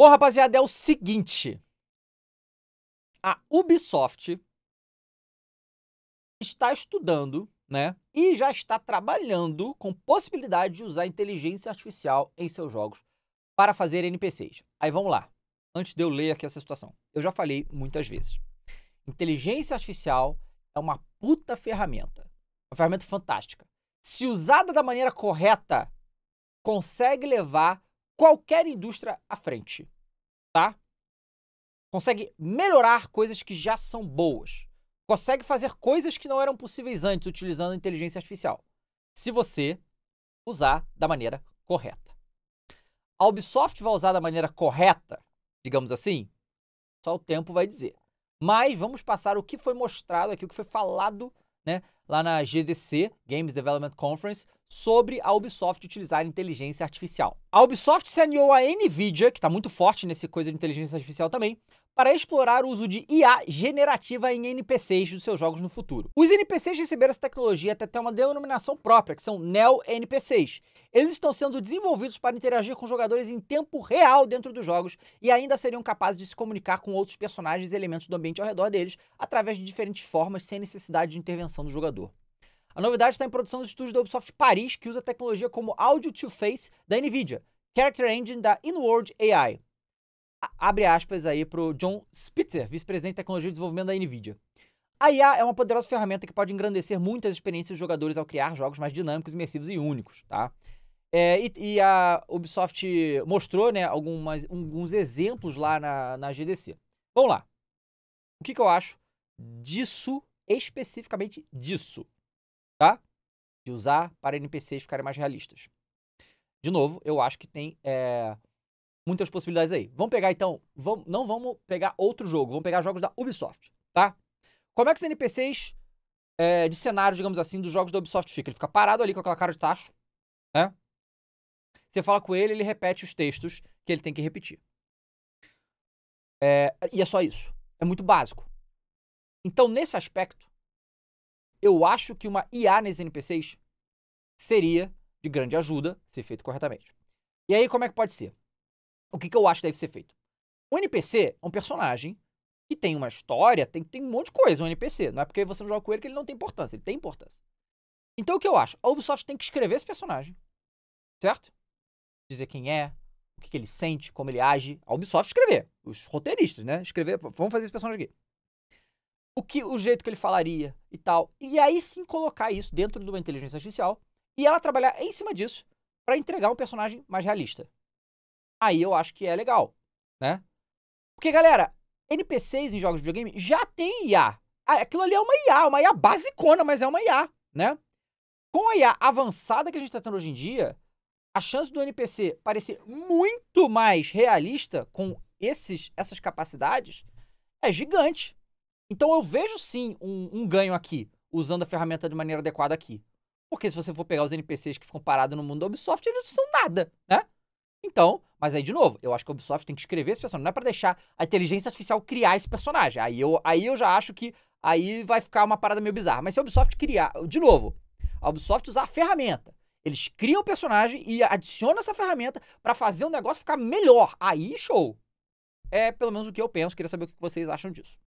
Bom, rapaziada, é o seguinte. A Ubisoft está estudando, né? E já está trabalhando com possibilidade de usar inteligência artificial em seus jogos para fazer NPCs. Aí vamos lá. Antes de eu ler aqui essa situação, eu já falei muitas vezes. Inteligência artificial é uma puta ferramenta. Uma ferramenta fantástica. Se usada da maneira correta, consegue levar qualquer indústria à frente, tá? Consegue melhorar coisas que já são boas. Consegue fazer coisas que não eram possíveis antes utilizando inteligência artificial. Se você usar da maneira correta. A Ubisoft vai usar da maneira correta, digamos assim? Só o tempo vai dizer. Mas vamos passar o que foi mostrado aqui, o que foi falado né, lá na GDC, Games Development Conference, sobre a Ubisoft utilizar inteligência artificial. A Ubisoft se alinhou a Nvidia, que está muito forte nesse coisa de inteligência artificial também, para explorar o uso de IA generativa em NPCs dos seus jogos no futuro. Os NPCs receberam essa tecnologia até ter uma denominação própria, que são Neo-NPCs. Eles estão sendo desenvolvidos para interagir com jogadores em tempo real dentro dos jogos e ainda seriam capazes de se comunicar com outros personagens e elementos do ambiente ao redor deles através de diferentes formas sem necessidade de intervenção do jogador. A novidade está em produção dos estúdios da Ubisoft Paris, que usa tecnologia como Audio to Face da NVIDIA, Character Engine da InWorld AI, abre aspas aí para o John Spitzer, vice-presidente de tecnologia e desenvolvimento da NVIDIA. A IA é uma poderosa ferramenta que pode engrandecer muitas experiências dos jogadores ao criar jogos mais dinâmicos, imersivos e únicos, tá? É, e, e, a Ubisoft mostrou né, algumas, alguns exemplos lá na, na GDC. Vamos lá. O que, que eu acho disso, especificamente disso, tá? De usar para NPCs ficarem mais realistas. De novo, eu acho que tem é, muitas possibilidades aí. Vamos pegar então, vamos, não vamos pegar outro jogo, vamos pegar jogos da Ubisoft, tá? Como é que os NPCs é, de cenário, digamos assim, dos jogos da Ubisoft fica? Ele fica parado ali com aquela cara de tacho, né? Você fala com ele, ele repete os textos que ele tem que repetir. É, e é só isso. É muito básico. Então, nesse aspecto, eu acho que uma IA nesses NPCs seria de grande ajuda se feito corretamente. E aí, como é que pode ser? o que, que eu acho que deve ser feito? O NPC é um personagem que tem uma história, tem, tem um monte de coisa, um NPC. Não é porque você não joga com ele que ele não tem importância, ele tem importância. Então o que eu acho? A Ubisoft tem que escrever esse personagem, certo? Dizer quem é, o que, que ele sente, como ele age. A Ubisoft escrever, os roteiristas, né? Escrever, vamos fazer esse personagem aqui. O, que, o jeito que ele falaria e tal. E aí sim colocar isso dentro de uma inteligência artificial e ela trabalhar em cima disso para entregar um personagem mais realista aí eu acho que é legal, né? Porque, galera, NPCs em jogos de videogame já tem IA. Ah, aquilo ali é uma IA, uma IA basicona, mas é uma IA, né? Com a IA avançada que a gente está tendo hoje em dia, a chance do NPC parecer muito mais realista com esses, essas capacidades é gigante. Então eu vejo sim um, um, ganho aqui, usando a ferramenta de maneira adequada aqui. Porque se você for pegar os NPCs que ficam parados no mundo da Ubisoft, eles não são nada, né? Então, mas aí, de novo, eu acho que a Ubisoft tem que escrever esse personagem. Não é pra deixar a inteligência artificial criar esse personagem. Aí eu, aí eu já acho que aí vai ficar uma parada meio bizarra. Mas se a Ubisoft criar, de novo, a Ubisoft usar a ferramenta. Eles criam o personagem e adicionam essa ferramenta para fazer o negócio ficar melhor. Aí, show. É pelo menos o que eu penso. Queria saber o que vocês acham disso.